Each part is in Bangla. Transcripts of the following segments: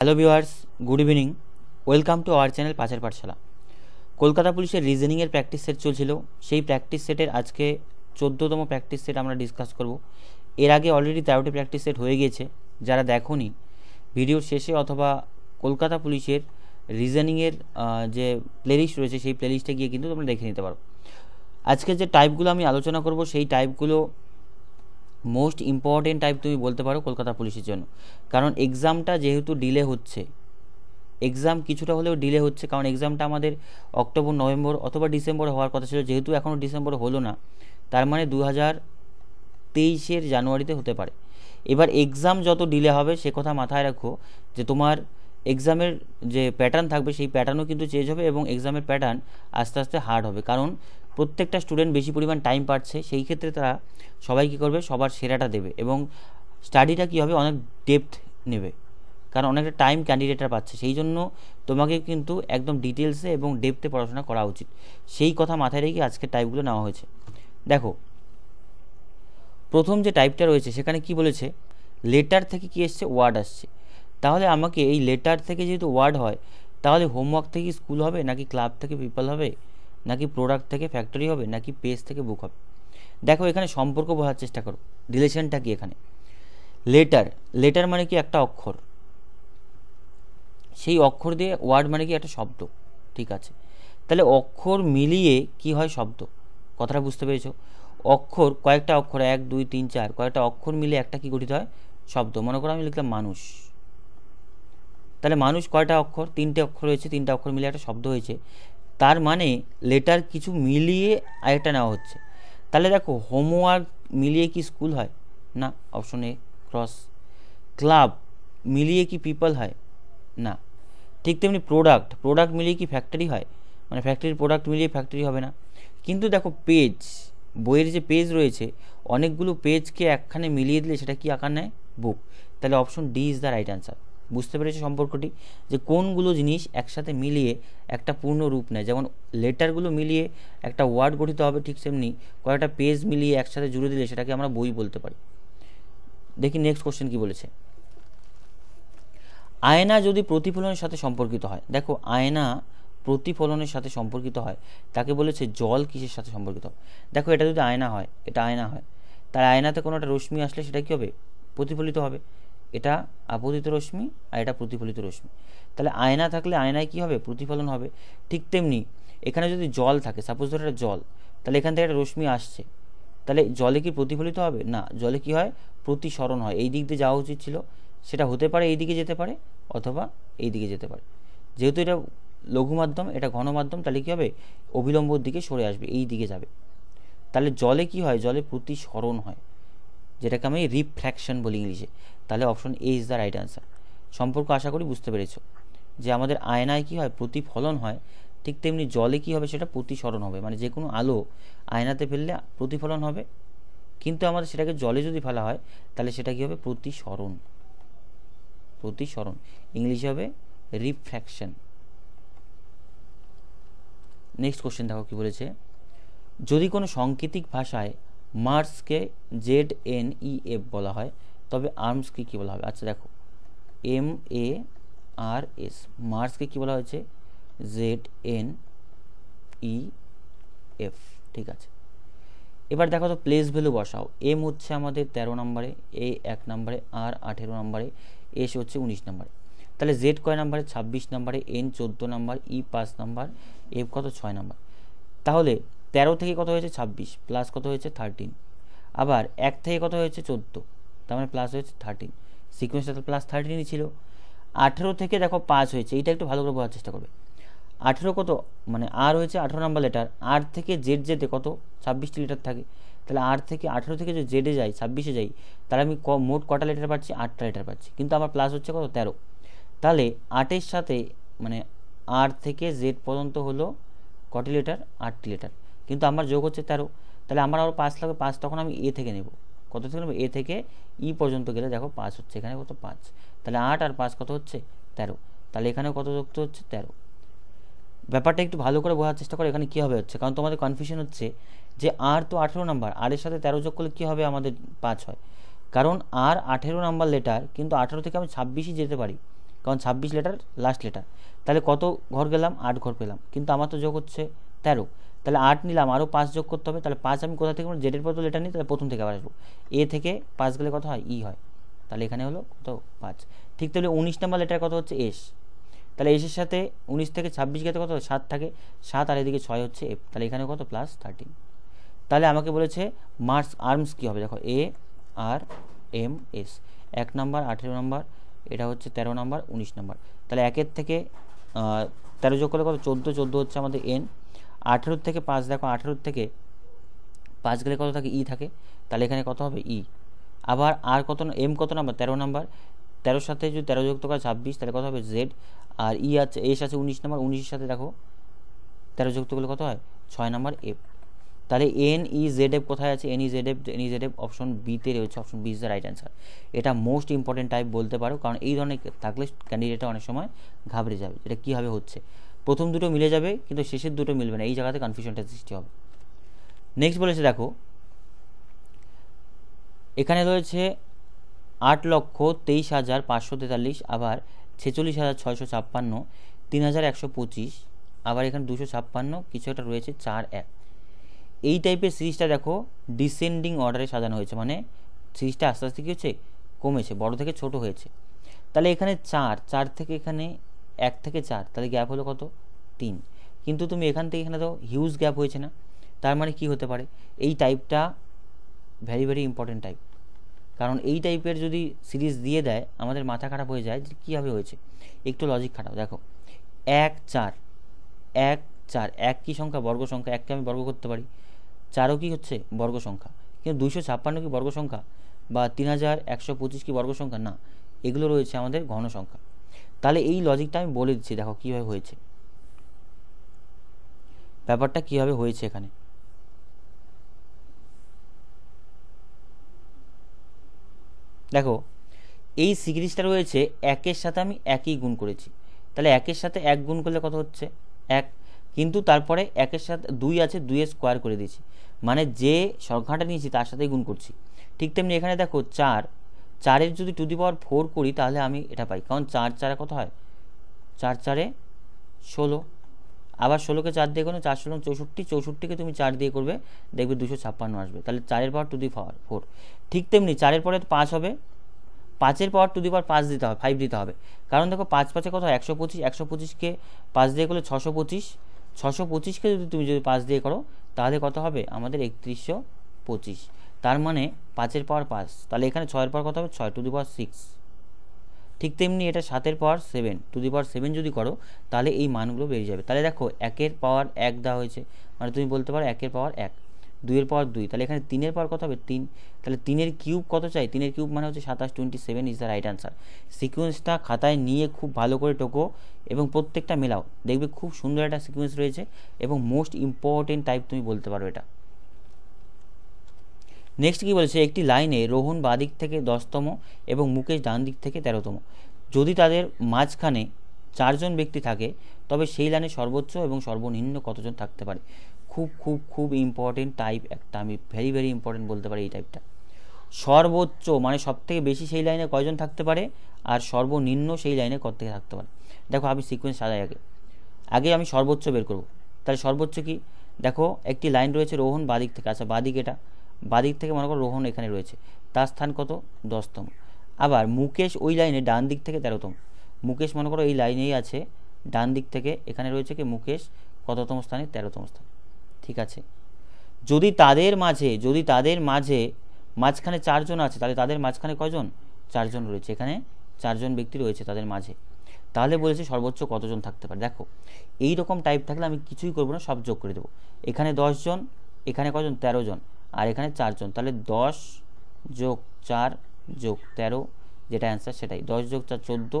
Hello viewers good evening welcome to our channel পাঁচের পাঠশালা কলকাতা পুলিশের রিজনিংয়ের প্র্যাকটিস সেট চলছিল সেই প্র্যাকটিস সেটের আজকে চোদ্দতম প্র্যাকটিস সেট আমরা ডিসকাস করব এর আগে অলরেডি তেরোটি প্র্যাকটিস সেট হয়ে গিয়েছে যারা দেখোনি ভিডিওর শেষে অথবা কলকাতা পুলিশের রিজনিংয়ের যে প্লেলিস্ট রয়েছে সেই প্লেলিস্টে গিয়ে কিন্তু তোমরা দেখে নিতে পারো আজকে যে টাইপগুলো আমি আলোচনা করব সেই টাইপগুলো মোস্ট ইম্পর্টেন্ট টাইপ তুমি বলতে পারো কলকাতা পুলিশের জন্য কারণ এক্সামটা যেহেতু ডিলে হচ্ছে এক্সাম কিছুটা হলেও ডিলে হচ্ছে কারণ এক্সামটা আমাদের অক্টোবর নভেম্বর অথবা ডিসেম্বর হওয়ার কথা ছিল যেহেতু এখনও ডিসেম্বর হলো না তার মানে দু হাজার তেইশের জানুয়ারিতে হতে পারে এবার এক্সাম যত ডিলে হবে সে কথা মাথায় রাখো যে তোমার এক্সামের যে প্যাটার্ন থাকবে সেই প্যাটার্নও কিন্তু চেঞ্জ হবে এবং এক্সামের প্যাটার্ন আস্তে আস্তে হার্ড হবে কারণ প্রত্যেকটা স্টুডেন্ট বেশি পরিমাণ টাইম পাচ্ছে সেই ক্ষেত্রে তারা সবাই কী করবে সবার সেরাটা দেবে এবং স্টাডিটা কী হবে অনেক ডেপথ নেবে কারণ অনেকটা টাইম ক্যান্ডিডেটরা পাচ্ছে সেই জন্য তোমাকে কিন্তু একদম ডিটেলসে এবং ডেপথে পড়াশোনা করা উচিত সেই কথা মাথায় রেখে আজকে টাইপগুলো নেওয়া হয়েছে দেখো প্রথম যে টাইপটা রয়েছে সেখানে কি বলেছে লেটার থেকে কি এসছে ওয়ার্ড আসছে তাহলে আমাকে এই লেটার থেকে যেহেতু ওয়ার্ড হয় তাহলে হোমওয়ার্ক থেকে স্কুল হবে নাকি ক্লাব থেকে পিপল হবে নাকি প্রোডাক্ট থেকে ফ্যাক্টরি হবে নাকি পেজ থেকে বুক হবে দেখো এখানে সম্পর্ক বোঝার চেষ্টা করো রিলেশনটা কি এখানে লেটার লেটার মানে কি একটা অক্ষর সেই অক্ষর দিয়ে ওয়ার্ড মানে কি একটা শব্দ ঠিক আছে তাহলে অক্ষর মিলিয়ে কি হয় শব্দ কথাটা বুঝতে পেরেছো অক্ষর কয়েকটা অক্ষর এক দুই তিন চার কয়েকটা অক্ষর মিলে একটা কি গঠিত হয় শব্দ মনে করো আমি লিখলাম মানুষ তাহলে মানুষ কয়টা অক্ষর তিনটে অক্ষর রয়েছে তিনটে অক্ষর মিলে একটা শব্দ হয়েছে তার মানে লেটার কিছু মিলিয়ে আরেকটা নেওয়া হচ্ছে তাহলে দেখো হোমওয়ার্ক মিলিয়ে কি স্কুল হয় না অপশন এ ক্রস ক্লাব মিলিয়ে কি পিপল হয় না ঠিক তেমনি প্রোডাক্ট প্রোডাক্ট মিলিয়ে কি ফ্যাক্টরি হয় মানে ফ্যাক্টরির প্রোডাক্ট মিলিয়ে ফ্যাক্টরি হবে না কিন্তু দেখো পেজ বইয়ের যে পেজ রয়েছে অনেকগুলো পেজকে একখানে মিলিয়ে দিলে সেটা কি আকার নেয় বুক তাহলে option D is the right answer বুঝতে পেরেছে সম্পর্কটি যে কোনগুলো জিনিস একসাথে মিলিয়ে একটা পূর্ণ রূপ নেয় যেমন লেটারগুলো মিলিয়ে একটা ওয়ার্ড গঠিত হবে ঠিক সেমনি কয়েকটা পেজ মিলিয়ে একসাথে জুড়ে দিলে সেটাকে আমরা বই বলতে পারি দেখি নেক্সট কোশ্চেন কি বলেছে আয়না যদি প্রতিফলনের সাথে সম্পর্কিত হয় দেখো আয়না প্রতিফলনের সাথে সম্পর্কিত হয় তাকে বলেছে জল কিসের সাথে সম্পর্কিত দেখো এটা যদি আয়না হয় এটা আয়না হয় তার আয়নাতে কোনো একটা রশ্মি আসলে সেটা কী হবে প্রতিফলিত হবে এটা আপতিত রশ্মি আর এটা প্রতিফলিত রশ্মি তাহলে আয়না থাকলে আয়নায় কি হবে প্রতিফলন হবে ঠিক তেমনি এখানে যদি জল থাকে সাপোজ ধরো এটা জল তাহলে এখান থেকে একটা রশ্মি আসছে তাহলে জলে কি প্রতিফলিত হবে না জলে কি হয় প্রতিসরণ হয় এই দিক দিয়ে যাওয়া উচিত ছিল সেটা হতে পারে এই দিকে যেতে পারে অথবা এই দিকে যেতে পারে যেহেতু এটা লঘু মাধ্যম এটা ঘন মাধ্যম তাহলে কী হবে অবিলম্বর দিকে সরে আসবে এই দিকে যাবে তাহলে জলে কি হয় জলে প্রতিসরণ হয় যেটাকে আমি রিফ্র্যাকশন বলি ইংলিশে তাহলে option A is the right answer সম্পর্ক আশা করি বুঝতে পেরেছো যে আমাদের আয়নায় কি হয় প্রতিফলন হয় ঠিক তেমনি জলে কি হবে সেটা প্রতিসরণ হবে মানে যে কোনো আলো আয়নাতে ফেললে প্রতিফলন হবে কিন্তু আমাদের সেটাকে জলে যদি ফেলা হয় তাহলে সেটা কি হবে প্রতিসরণ প্রতিসরণ ইংলিশে হবে রিফ্র্যাকশন নেক্সট কোশ্চেন দেখো কি বলেছে যদি কোনো সাংকেতিক ভাষায় মার্সকে জেড এন ই এফ বলা হয় তবে আর্মসকে কী বলা হবে আচ্ছা দেখো এম এ আর এস মার্সকে কী বলা হয়েছে জেড এন ই এফ ঠিক আছে এবার দেখো তো প্লেস ভ্যালু বসাও এম হচ্ছে আমাদের তেরো নম্বরে এ এক নম্বরে আর আঠেরো নম্বরে এস হচ্ছে উনিশ নম্বরে তাহলে জেড কয় নাম্বারে ছাব্বিশ নম্বরে এন চোদ্দো নম্বর ই পাঁচ নাম্বার এফ কত ছয় নাম্বার তাহলে তেরো থেকে কত হয়েছে ছাব্বিশ প্লাস কত হয়েছে থার্টিন আবার এক থেকে কত হয়েছে চোদ্দো তার মানে প্লাস হয়েছে থার্টিন সিকোয়েন্সটা তো প্লাস থার্টিনই ছিল আঠেরো থেকে দেখো পাঁচ হয়েছে এটা একটু ভালো করে বোঝার চেষ্টা করবে আঠেরো কত মানে আর হয়েছে আঠেরো নাম্বার লেটার আর থেকে জেড জেডে কত ছাব্বিশটি লিটার থাকে তাহলে আর থেকে আঠেরো থেকে যে জেডে যাই ছাব্বিশে যাই তাহলে আমি ক মোট কটা লেটার পাচ্ছি আটটা লেটার পাচ্ছি কিন্তু আমার প্লাস হচ্ছে কত তেরো তাহলে আটের সাথে মানে আর থেকে জেড পর্যন্ত হলো কটি লেটার আটটি লেটার কিন্তু আমার যোগ হচ্ছে তেরো তাহলে আমার আরও পাঁচ লাগবে পাঁচ তখন আমি এ থেকে নেব কত থেকে নেব এ থেকে ই পর্যন্ত গেলে দেখো পাঁচ হচ্ছে এখানে কত পাঁচ তাহলে আট আর পাঁচ কত হচ্ছে তেরো তাহলে এখানেও কত যুক্ত হচ্ছে তেরো ব্যাপারটা একটু ভালো করে বোঝার চেষ্টা করো এখানে কী হবে হচ্ছে কারণ তোমাদের কনফিউশন হচ্ছে যে আর তো আঠেরো নাম্বার আরের সাথে তেরো যোগ করলে কী হবে আমাদের পাঁচ হয় কারণ আর আঠেরো নাম্বার লেটার কিন্তু আঠেরো থেকে আমি ছাব্বিশই যেতে পারি কারণ ছাব্বিশ লেটার লাস্ট লেটার তাহলে কত ঘর গেলাম আট ঘর পেলাম কিন্তু আমার তো যোগ হচ্ছে তেরো তাহলে আট নিলাম আরও পাঁচ যোগ করতে হবে তাহলে পাঁচ আমি কোথা থেকে জেডের পর তো লেটার নিই তাহলে প্রথম থেকে আবার আসবো এ থেকে পাঁচ গেলে কত হয় ই হয় তাহলে এখানে হলো কত পাঁচ ঠিক তাহলে উনিশ নাম্বার লেটার কত হচ্ছে এস তাহলে এসের সাথে উনিশ থেকে ছাব্বিশ গেতে কত সাত থাকে সাত আর এদিকে ছয় হচ্ছে এফ তাহলে এখানে কত প্লাস থার্টিন তাহলে আমাকে বলেছে মার্স আর্মস কী হবে দেখো এ আর এম এস এক নম্বর আঠেরো নাম্বার এটা হচ্ছে তেরো নাম্বার উনিশ নাম্বার তাহলে একের থেকে তেরো যোগ করলে কত চোদ্দো চোদ্দো হচ্ছে আমাদের এন আঠেরোর থেকে পাঁচ দেখো আঠেরোর থেকে পাঁচ গেলে কত থাকে ই e থাকে তাহলে এখানে কত হবে ই e। আবার আর কত এম কত নাম্বার তেরো নাম্বার তেরোর সাথে যদি তেরো যুক্ত করে ছাব্বিশ তাহলে কত হবে জেড আর ই e আছে এস আছে উনিশ নাম্বার উনিশের সাথে দেখো তেরো যুক্ত করলে কত হয় ছয় নাম্বার এফ তাহলে এন ই জেড এফ কোথায় আছে N E Z F N E Z F option বিতে রয়েছে option B is the right answer এটা মোস্ট ইম্পর্টেন্ট টাইপ বলতে পারো কারণ এই ধরনের থাকলে ক্যান্ডিডেটরা অনেক সময় ঘাবড়ে যাবে এটা কীভাবে হচ্ছে প্রথম দুটো মিলে যাবে কিন্তু শেষের দুটো মিলবে না এই জায়গাতে কনফিউশনটা সৃষ্টি হবে নেক্সট বলেছে দেখো এখানে রয়েছে আট লক্ষ তেইশ হাজার পাঁচশো তেতাল্লিশ আবার ছেচল্লিশ হাজার ছয়শো ছাপ্পান্ন তিন হাজার একশো পঁচিশ আবার এখানে দুশো ছাপ্পান্ন কিছু একটা রয়েছে চার এক এই টাইপের সিরিজটা দেখো ডিসেন্ডিং অর্ডারে সাজানো হয়েছে মানে সিরিজটা আস্তে আস্তে কী হচ্ছে কমেছে বড় থেকে ছোট হয়েছে তাহলে এখানে চার চার থেকে এখানে এক থেকে চার তাহলে গ্যাপ হলো কত তিন কিন্তু তুমি এখান থেকে এখানে তো হিউজ গ্যাপ হয়েছে না তার মানে কি হতে পারে এই টাইপটা ভেরি ভেরি ইম্পর্টেন্ট টাইপ কারণ এই টাইপের যদি সিরিজ দিয়ে দেয় আমাদের মাথা খারাপ হয়ে যায় যে কীভাবে হয়েছে একটু লজিক খারাপ দেখো এক চার এক চার এক কী সংখ্যা বর্গ সংখ্যা এককে আমি বর্গ করতে পারি চারও কি হচ্ছে বর্গ সংখ্যা কিন্তু দুইশো ছাপ্পান্ন কি বর্গ সংখ্যা বা তিন হাজার একশো পঁচিশ কি বর্গ সংখ্যা না এগুলো রয়েছে আমাদের ঘন সংখ্যা তাহলে এই লজিকটা আমি বলে দিচ্ছি দেখো কীভাবে হয়েছে ব্যাপারটা কীভাবে হয়েছে এখানে দেখো এই সিরিজটা রয়েছে একের সাথে আমি একই গুণ করেছি তাহলে একের সাথে এক গুণ করলে কত হচ্ছে এক কিন্তু তারপরে একের সাথে দুই আছে দুই স্কোয়ার করে দিয়েছি মানে যে সংখ্যাটা নিয়েছি তার সাথেই গুণ করছি ঠিক তেমনি এখানে দেখো চার চারের যদি টু দি পাওয়ার ফোর করি তাহলে আমি এটা পাই কারণ চার চারে কত হয় চার চারে ষোলো আবার ষোলোকে চার দিয়ে করো চার ষোলো চৌষট্টি চৌষট্টিকে তুমি চার দিয়ে করবে দেখবে দুশো ছাপ্পান্ন আসবে তাহলে চারের পাওয়ার টু দি পাওয়ার ফোর ঠিক তেমনি চারের পরে পাঁচ হবে পাঁচের পাওয়ার টু দি পাওয়ার পাঁচ দিতে হবে ফাইভ দিতে হবে কারণ দেখো পাঁচ পাঁচে কত একশো পঁচিশ একশো পঁচিশকে পাঁচ দিয়ে করলে ছশো পঁচিশ ছশো পঁচিশকে যদি তুমি যদি পাঁচ দিয়ে করো তাহলে কত হবে আমাদের একত্রিশশো পঁচিশ তার মানে পাঁচের পাওয়ার পাঁচ তাহলে এখানে ছয়ের পাওয়ার কত হবে ছয় টু দি পাওয়ার সিক্স ঠিক তেমনি এটা সাতের power seven to the power seven যদি করো তাহলে এই মানগুলো বেরিয়ে যাবে তাহলে দেখো একের পাওয়ার এক দেওয়া হয়েছে মানে তুমি বলতে পারো একের পাওয়ার এক দুইয়ের পাওয়ার দুই তাহলে এখানে তিনের পাওয়ার কত হবে তিন তাহলে তিনের কিউব কত চাই তিনের কিউব মানে হচ্ছে সাতাশ twenty seven is the right answer সিকুয়েন্সটা খাতায় নিয়ে খুব ভালো করে টোকো এবং প্রত্যেকটা মেলাও দেখবে খুব সুন্দর একটা সিকুয়েন্স রয়েছে এবং মোস্ট ইম্পর্টেন্ট টাইপ তুমি বলতে পারো এটা নেক্সট কি বলেছে একটি লাইনে রোহন দিক থেকে দশতম এবং মুকেশ ডান দিক থেকে তেরোতম যদি তাদের মাঝখানে চারজন ব্যক্তি থাকে তবে সেই লাইনে সর্বোচ্চ এবং সর্বনিম্ন কতজন থাকতে পারে খুব খুব খুব ইম্পর্টেন্ট টাইপ একটা আমি ভেরি ভেরি ইম্পর্টেন্ট বলতে পারি এই টাইপটা সর্বোচ্চ মানে সব থেকে বেশি সেই লাইনে কয়জন থাকতে পারে আর সর্বনিম্ন সেই লাইনে কত থেকে থাকতে পারে দেখো আমি সিকোয়েন্স সাজাই আগে আগে আমি সর্বোচ্চ বের করব তাহলে সর্বোচ্চ কি দেখো একটি লাইন রয়েছে রোহন বাদিক থেকে আচ্ছা বাদিক এটা বাদিক থেকে মনে করো রোহন এখানে রয়েছে তার স্থান কত দশতম আবার মুকেশ ওই লাইনে ডান দিক থেকে তেরোতম মুকেশ মনে করো এই লাইনেই আছে ডান দিক থেকে এখানে রয়েছে কি মুকেশ কততম স্থানে তেরোতম স্থানে ঠিক আছে যদি তাদের মাঝে যদি তাদের মাঝে মাঝখানে চারজন আছে তাহলে তাদের মাঝখানে কয়জন চারজন রয়েছে এখানে চারজন ব্যক্তি রয়েছে তাদের মাঝে তাহলে বলেছে সর্বোচ্চ কতজন থাকতে পারে দেখো এই রকম টাইপ থাকলে আমি কিছুই করবো না সব যোগ করে দেবো এখানে জন এখানে কজন তেরো জন আর এখানে চারজন তাহলে দশ যোগ চার যোগ তেরো যেটা অ্যান্সার সেটাই দশ যোগ চার চোদ্দো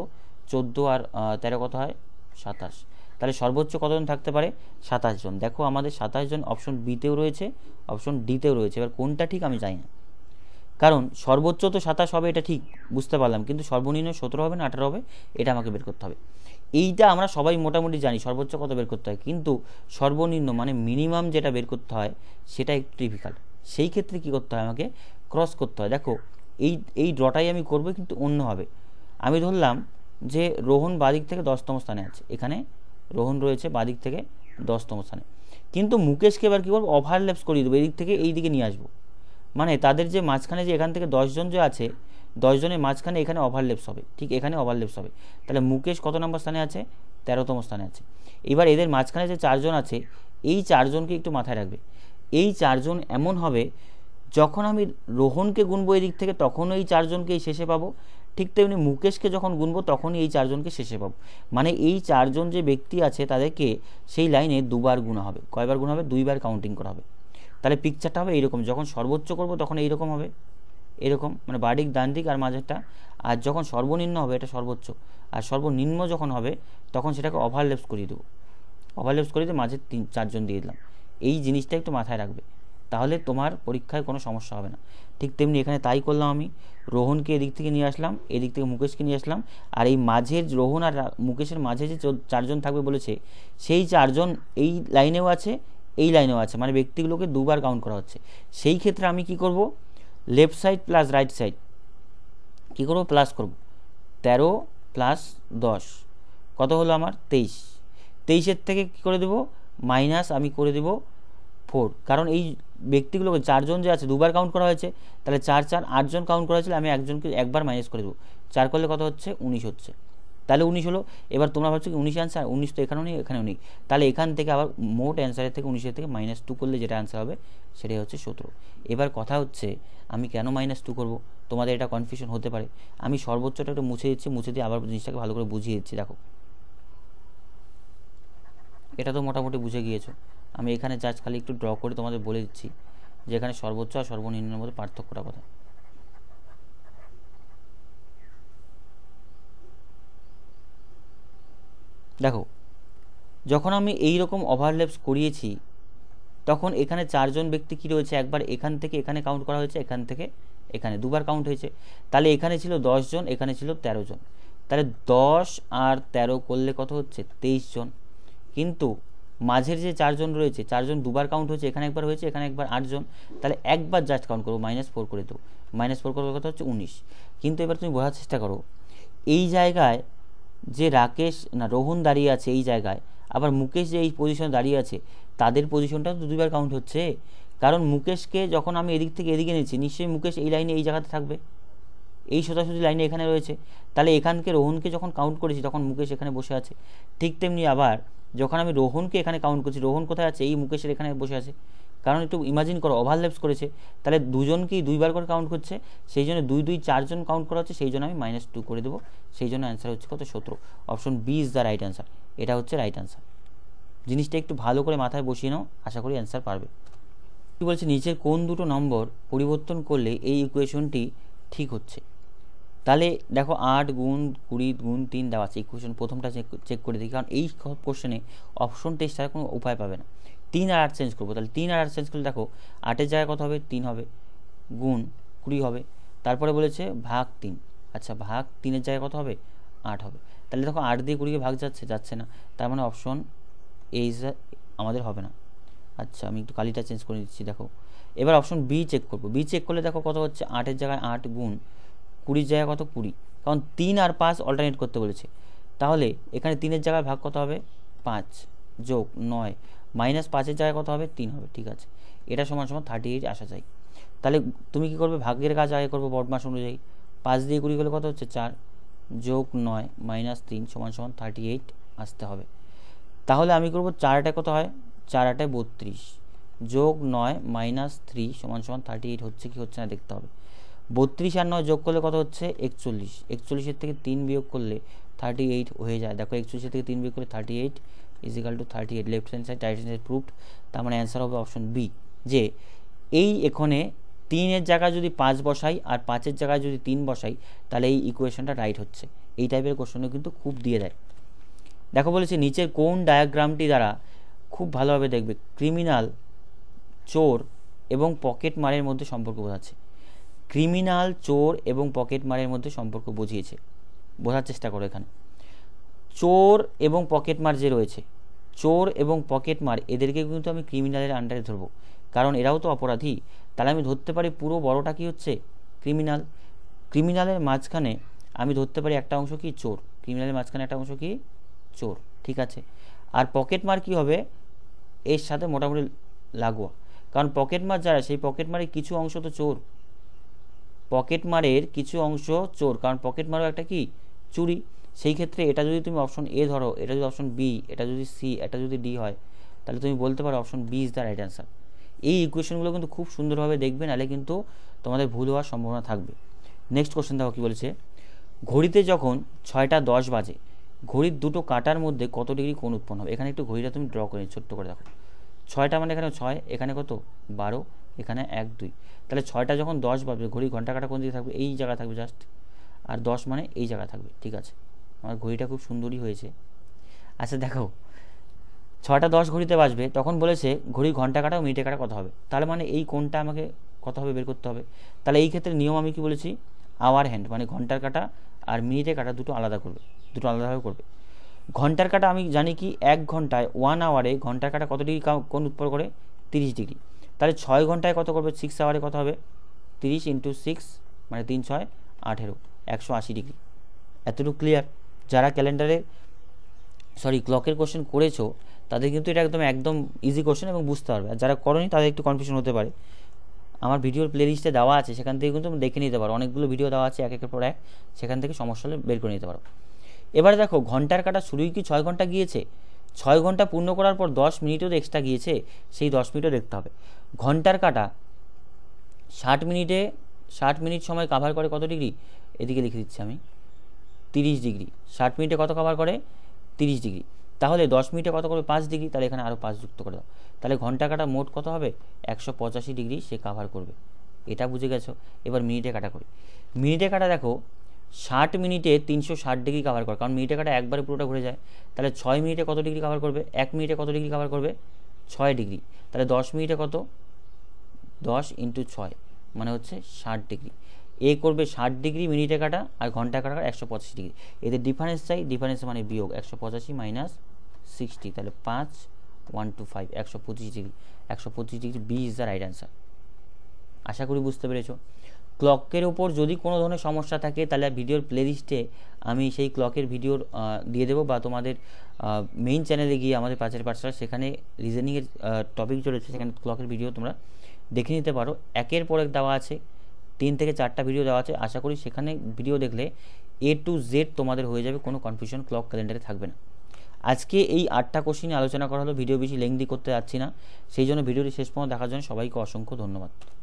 চোদ্দো আর তেরো কত হয় সাতাশ তাহলে সর্বোচ্চ কতজন থাকতে পারে সাতাশ জন দেখো আমাদের সাতাশ জন অপশন বিতেও রয়েছে অপশন ডিতেও রয়েছে এবার কোনটা ঠিক আমি জানি না কারণ সর্বোচ্চ তো সাতাশ হবে এটা ঠিক বুঝতে পারলাম কিন্তু সর্বনিম্ন সতেরো হবে না আঠারো হবে এটা আমাকে বের করতে হবে এইটা আমরা সবাই মোটামুটি জানি সর্বোচ্চ কত বের করতে হয় কিন্তু সর্বনিম্ন মানে মিনিমাম যেটা বের করতে হয় সেটা একটু ডিফিকাল্ট সেই ক্ষেত্রে কি করতে হয় আমাকে ক্রস করতে হয় দেখো এই এই ড্রটাই আমি করব কিন্তু অন্য হবে আমি ধরলাম যে রোহন বাদিক থেকে দশতম স্থানে আছে এখানে রোহন রয়েছে বাদিক থেকে দশতম স্থানে কিন্তু মুকেশকে এবার কী করবো ওভারল্যাপস করিয়ে দেবো এদিক থেকে এই দিকে নিয়ে আসবো মানে তাদের যে মাঝখানে যে এখান থেকে দশজন যে আছে দশজনের মাঝখানে এখানে ওভারল্যাপস হবে ঠিক এখানে ওভারল্যাপস হবে তাহলে মুকেশ কত নম্বর স্থানে আছে তেরোতম স্থানে আছে এবার এদের মাঝখানে যে চারজন আছে এই চারজনকে একটু মাথায় রাখবে এই চারজন এমন হবে যখন আমি রোহনকে গুনবো এদিক থেকে তখন এই চারজনকেই শেষে পাবো ঠিক তেমনি মুকেশকে যখন গুনবো তখনই এই চারজনকে শেষে পাবো মানে এই চারজন যে ব্যক্তি আছে তাদেরকে সেই লাইনে দুবার গুণা হবে কয়বার গুণা হবে দুইবার কাউন্টিং করা হবে তাহলে পিকচারটা হবে এইরকম যখন সর্বোচ্চ করব তখন এইরকম হবে এরকম মানে ডান দিক আর মাঝেরটা আর যখন সর্বনিম্ন হবে এটা সর্বোচ্চ আর সর্বনিম্ন যখন হবে তখন সেটাকে ওভারলেপস করিয়ে দেবো ওভারলেপস করিয়ে দিয়ে মাঝে তিন চারজন দিয়ে দিলাম এই জিনিসটা একটু মাথায় রাখবে তাহলে তোমার পরীক্ষায় কোনো সমস্যা হবে না ঠিক তেমনি এখানে তাই করলাম আমি রোহনকে এদিক থেকে নিয়ে আসলাম এদিক থেকে মুকেশকে নিয়ে আসলাম আর এই মাঝের রোহন আর মুকেশের মাঝে যে চারজন থাকবে বলেছে সেই চারজন এই লাইনেও আছে এই লাইনেও আছে মানে ব্যক্তিগুলোকে দুবার কাউন্ট করা হচ্ছে সেই ক্ষেত্রে আমি কি করব left side plus right side কি করব প্লাস করব তেরো প্লাস দশ কত হলো আমার তেইশ তেইশের থেকে কি করে দেবো মাইনাস আমি করে দেব ফোর কারণ এই ব্যক্তিগুলোকে চারজন যে আছে দুবার কাউন্ট করা হয়েছে তাহলে চার চার আটজন কাউন্ট করা হয়েছিল আমি একজনকে একবার মাইনাস করে দেবো চার করলে কত হচ্ছে উনিশ হচ্ছে তাহলে উনিশ হলো এবার তোমরা ভাবছো কি উনিশ অ্যান্সার উনিশ তো এখানেও নেই এখানেও নেই তাহলে এখান থেকে আবার মোট অ্যান্সারের থেকে উনিশের থেকে মাইনাস টু করলে যেটা অ্যান্সার হবে সেটাই হচ্ছে সতেরো এবার কথা হচ্ছে আমি কেন মাইনাস টু করবো তোমাদের এটা কনফিউশন হতে পারে আমি সর্বোচ্চটা একটু মুছে দিচ্ছি মুছে দিয়ে আবার জিনিসটাকে ভালো করে বুঝিয়ে দিচ্ছি দেখো এটা তো মোটামুটি বুঝে গিয়েছো আমি এখানে জাস্ট খালি একটু ড্র করে তোমাদের বলে দিচ্ছি যে এখানে সর্বোচ্চ আর সর্বনিম্নের মধ্যে পার্থক্যটা কথা দেখো যখন আমি এই রকম ওভারল্যাপস করিয়েছি তখন এখানে চারজন ব্যক্তি কি রয়েছে একবার এখান থেকে এখানে কাউন্ট করা হয়েছে এখান থেকে এখানে দুবার কাউন্ট হয়েছে তাহলে এখানে ছিল জন এখানে ছিল ১৩ জন তাহলে দশ আর ১৩ করলে কত হচ্ছে তেইশ জন কিন্তু মাঝের যে চারজন রয়েছে চারজন দুবার কাউন্ট হয়েছে এখানে একবার হয়েছে এখানে একবার আটজন তাহলে একবার জাস্ট কাউন্ট করবো মাইনাস ফোর করে দেবো মাইনাস ফোর করার কথা হচ্ছে উনিশ কিন্তু এবার তুমি বোঝার চেষ্টা করো এই জায়গায় যে রাকেশ না রোহন দাঁড়িয়ে আছে এই জায়গায় আবার মুকেশ যে এই পজিশনে দাঁড়িয়ে আছে তাদের পজিশনটা তো দুইবার কাউন্ট হচ্ছে কারণ মুকেশকে যখন আমি এদিক থেকে এদিকে নিয়েছি নিশ্চয়ই মুকেশ এই লাইনে এই জায়গাতে থাকবে এই সোজাসুজি লাইনে এখানে রয়েছে তাহলে এখানকে রোহনকে যখন কাউন্ট করেছি তখন মুকেশ এখানে বসে আছে ঠিক তেমনি আবার যখন আমি রোহনকে এখানে কাউন্ট করছি রোহন কোথায় আছে এই মুকেশের এখানে বসে আছে কারণ একটু ইমাজিন করো ওভারল্যাপস করেছে তাহলে দুজনকেই দুইবার করে কাউন্ট করছে সেই জন্য দুই দুই চারজন কাউন্ট করা হচ্ছে সেই জন্য আমি মাইনাস টু করে দেবো সেই জন্য অ্যান্সার হচ্ছে কত সতেরো option B is the right answer এটা হচ্ছে রাইট অ্যান্সার জিনিসটা একটু ভালো করে মাথায় বসিয়ে নাও আশা করি অ্যান্সার পারবে কী বলছে নিচের কোন দুটো নম্বর পরিবর্তন করলে এই ইকুয়েশনটি ঠিক হচ্ছে তাহলে দেখো আট গুণ কুড়ি গুণ তিন দেওয়া আছে এই কোশ্চেন প্রথমটা চেক চেক করে দিই কারণ এই সব কোশ্চেনে অপশন টেস্ট ছাড়া কোনো উপায় পাবে না তিন আর আট চেঞ্জ করবো তাহলে তিন আর আট চেঞ্জ করলে দেখো আটের জায়গায় কত হবে তিন হবে গুণ কুড়ি হবে তারপরে বলেছে ভাগ তিন আচ্ছা ভাগ তিনের জায়গায় কত হবে আট হবে তাহলে দেখো আট দিয়ে কুড়িকে ভাগ যাচ্ছে যাচ্ছে না তার মানে অপশন এই আমাদের হবে না আচ্ছা আমি একটু কালিটা চেঞ্জ করে দিচ্ছি দেখো এবার অপশন বি চেক করবো বি চেক করলে দেখো কত হচ্ছে আটের জায়গায় আট গুণ কুড়ির জায়গায় কত কুড়ি কারণ তিন আর পাঁচ অল্টারনেট করতে বলেছে তাহলে এখানে তিনের জায়গায় ভাগ কত হবে পাঁচ যোগ নয় মাইনাস পাঁচের জায়গায় কত হবে তিন হবে ঠিক আছে এটা সমান সমান থার্টি এইট আসা যায় তাহলে তুমি কি করবে ভাগ্যের কাজ আগে করবে বটমাস অনুযায়ী পাঁচ দিয়ে কুড়ি গেলে কত হচ্ছে চার যোগ নয় মাইনাস তিন সমান সমান থার্টি এইট আসতে হবে তাহলে আমি করবো চারটায় কত হয় চার আটায় বত্রিশ যোগ নয় মাইনাস থ্রি সমান সমান থার্টি এইট হচ্ছে কি হচ্ছে না দেখতে হবে বত্রিশ আর নয় যোগ করলে কত হচ্ছে একচল্লিশ একচল্লিশের থেকে তিন বিয়োগ করলে থার্টি এইট হয়ে যায় দেখো একচল্লিশের থেকে তিন বিয়োগ করলে thirty eight is equal to thirty eight left hand side right hand side তার মানে অ্যান্সার হবে অপশন বি যে এই এখানে তিনের জায়গায় যদি পাঁচ বসাই আর পাঁচের জায়গায় যদি তিন বসাই তাহলে এই ইকুয়েশনটা রাইট হচ্ছে এই টাইপের কোশ্চেনও কিন্তু খুব দিয়ে দেয় দেখো বলেছি নিচের কোন ডায়াগ্রামটি দ্বারা খুব ভালোভাবে দেখবে ক্রিমিনাল চোর এবং পকেট মারের মধ্যে সম্পর্ক বোঝাচ্ছে ক্রিমিনাল চোর এবং পকেটমারের মধ্যে সম্পর্ক বুঝিয়েছে বোঝার চেষ্টা করো এখানে চোর এবং পকেটমার যে রয়েছে চোর এবং পকেটমার এদেরকে কিন্তু আমি ক্রিমিনালের আন্ডারে ধরবো কারণ এরাও তো অপরাধী তাহলে আমি ধরতে পারি পুরো বড়টা কি হচ্ছে ক্রিমিনাল ক্রিমিনালের মাঝখানে আমি ধরতে পারি একটা অংশ কি চোর ক্রিমিনালের মাঝখানে একটা অংশ কি চোর ঠিক আছে আর পকেটমার কি হবে এর সাথে মোটামুটি লাগোয়া কারণ পকেটমার যারা সেই পকেটমারের কিছু অংশ তো চোর পকেটমারের কিছু অংশ চোর কারণ পকেটমারও একটা কি চুরি সেই ক্ষেত্রে এটা যদি তুমি অপশন এ ধরো এটা যদি অপশন বি এটা যদি সি এটা যদি ডি হয় তাহলে তুমি বলতে পারো option B is the right answer এই ইকুয়েশনগুলো কিন্তু খুব সুন্দরভাবে দেখবে নাহলে কিন্তু তোমাদের ভুল হওয়ার সম্ভাবনা থাকবে নেক্সট কোশ্চেন দেখো কী বলেছে ঘড়িতে যখন ছয়টা দশ বাজে ঘড়ির দুটো কাটার মধ্যে কত ডিগ্রি কোণ উৎপন্ন হবে এখানে একটু ঘড়িটা তুমি ড্র করে ছোট্ট করে দেখো ছয়টা মানে এখানে ছয় এখানে কত বারো এখানে এক দুই তাহলে ছয়টা যখন দশ বাজবে ঘড়ি ঘন্টা কাটা কোন দিকে থাকবে এই জায়গা থাকবে জাস্ট আর দশ মানে এই জায়গা থাকবে ঠিক আছে আমার ঘড়িটা খুব সুন্দরই হয়েছে আচ্ছা দেখো ছটা দশ ঘড়িতে বাজবে তখন বলেছে ঘড়ি ঘন্টা কাটা ও মিনিটে কাটা কথা হবে তাহলে মানে এই কোনটা আমাকে কথা হবে বের করতে হবে তাহলে এই ক্ষেত্রে নিয়ম আমি কি বলেছি আওয়ার হ্যান্ড মানে ঘন্টার কাটা আর মিনিটে কাটা দুটো আলাদা করবে দুটো আলাদাভাবে করবে ঘন্টার কাটা আমি জানি কি এক ঘন্টায় ওয়ান আওয়ারে ঘন্টার কাটা কত ডিগ্রি কোন উৎপর করে তিরিশ ডিগ্রি তাহলে ছয় ঘন্টায় কত করবে সিক্স আওয়ারে কত হবে তিরিশ ইন্টু সিক্স মানে তিন ছয় আঠেরো একশো আশি ডিগ্রি এতটুকু ক্লিয়ার যারা ক্যালেন্ডারে সরি ক্লকের কোশ্চেন করেছো তাদের কিন্তু এটা একদম একদম ইজি কোশ্চেন এবং বুঝতে পারবে আর যারা করনি তাদের একটু কনফিউশন হতে পারে আমার ভিডিওর প্লেলিস্টে দেওয়া আছে সেখান থেকে কিন্তু দেখে নিতে পারো অনেকগুলো ভিডিও দেওয়া আছে এক একের পর এক সেখান থেকে সমস্যা হলে বের করে নিতে পারো এবারে দেখো ঘন্টার কাটা শুরুই কি ছয় ঘন্টা গিয়েছে ছয় ঘন্টা পূর্ণ করার পর দশ মিনিটও এক্সট্রা গিয়েছে সেই দশ মিনিটও দেখতে হবে ঘন্টার কাটা ষাট মিনিটে ষাট মিনিট সময় কাভার করে কত ডিগ্রি এদিকে লিখে দিচ্ছি আমি তিরিশ ডিগ্রি ষাট মিনিটে কত কাভার করে তিরিশ ডিগ্রি তাহলে দশ মিনিটে কত করবে পাঁচ ডিগ্রি তাহলে এখানে আরও পাঁচ যুক্ত করে দাও তাহলে ঘন্টা কাটা মোট কত হবে একশো পঁচাশি ডিগ্রি সে কাভার করবে এটা বুঝে গেছো এবার মিনিটে কাটা করি মিনিটে কাটা দেখো ষাট মিনিটে তিনশো ষাট ডিগ্রি কাভার করে কারণ মিনিটে কাটা একবারে পুরোটা ঘুরে যায় তাহলে ছয় মিনিটে কত ডিগ্রি কাভার করবে এক মিনিটে কত ডিগ্রি কাভার করবে ছয় ডিগ্রি তাহলে দশ মিনিটে কত দশ ইন্টু ছয় মানে হচ্ছে ষাট ডিগ্রি এ করবে ষাট ডিগ্রি মিনিটে কাটা আর ঘন্টা কাটা একশো পঁচাশি ডিগ্রি এদের ডিফারেন্স চাই ডিফারেন্স মানে বিয়োগ একশো পঁচাশি মাইনাস সিক্সটি তাহলে পাঁচ ওয়ান টু ফাইভ একশো পঁচিশ ডিগ্রি একশো পঁচিশ degree B is the right answer আশা করি বুঝতে পেরেছো ক্লকের ওপর যদি কোনো ধরনের সমস্যা থাকে তাহলে ভিডিওর প্লেলিস্টে আমি সেই ক্লকের ভিডিওর দিয়ে দেবো বা তোমাদের মেইন চ্যানেলে গিয়ে আমাদের পাঁচের পাঠশালা সেখানে রিজেনিংয়ের টপিক চলেছে সেখানে ক্লকের ভিডিও তোমরা দেখে নিতে পারো একের পর এক দেওয়া আছে তিন থেকে চারটা ভিডিও দেওয়া আছে আশা করি সেখানে ভিডিও দেখলে এ টু জেড তোমাদের হয়ে যাবে কোনো কনফিউশন ক্লক ক্যালেন্ডারে থাকবে না আজকে এই আটটা কোশ্চিনে আলোচনা করা হলো ভিডিও বেশি লেংদি করতে যাচ্ছি না সেই জন্য ভিডিওটি শেষ পর্যন্ত দেখার জন্য সবাইকে অসংখ্য ধন্যবাদ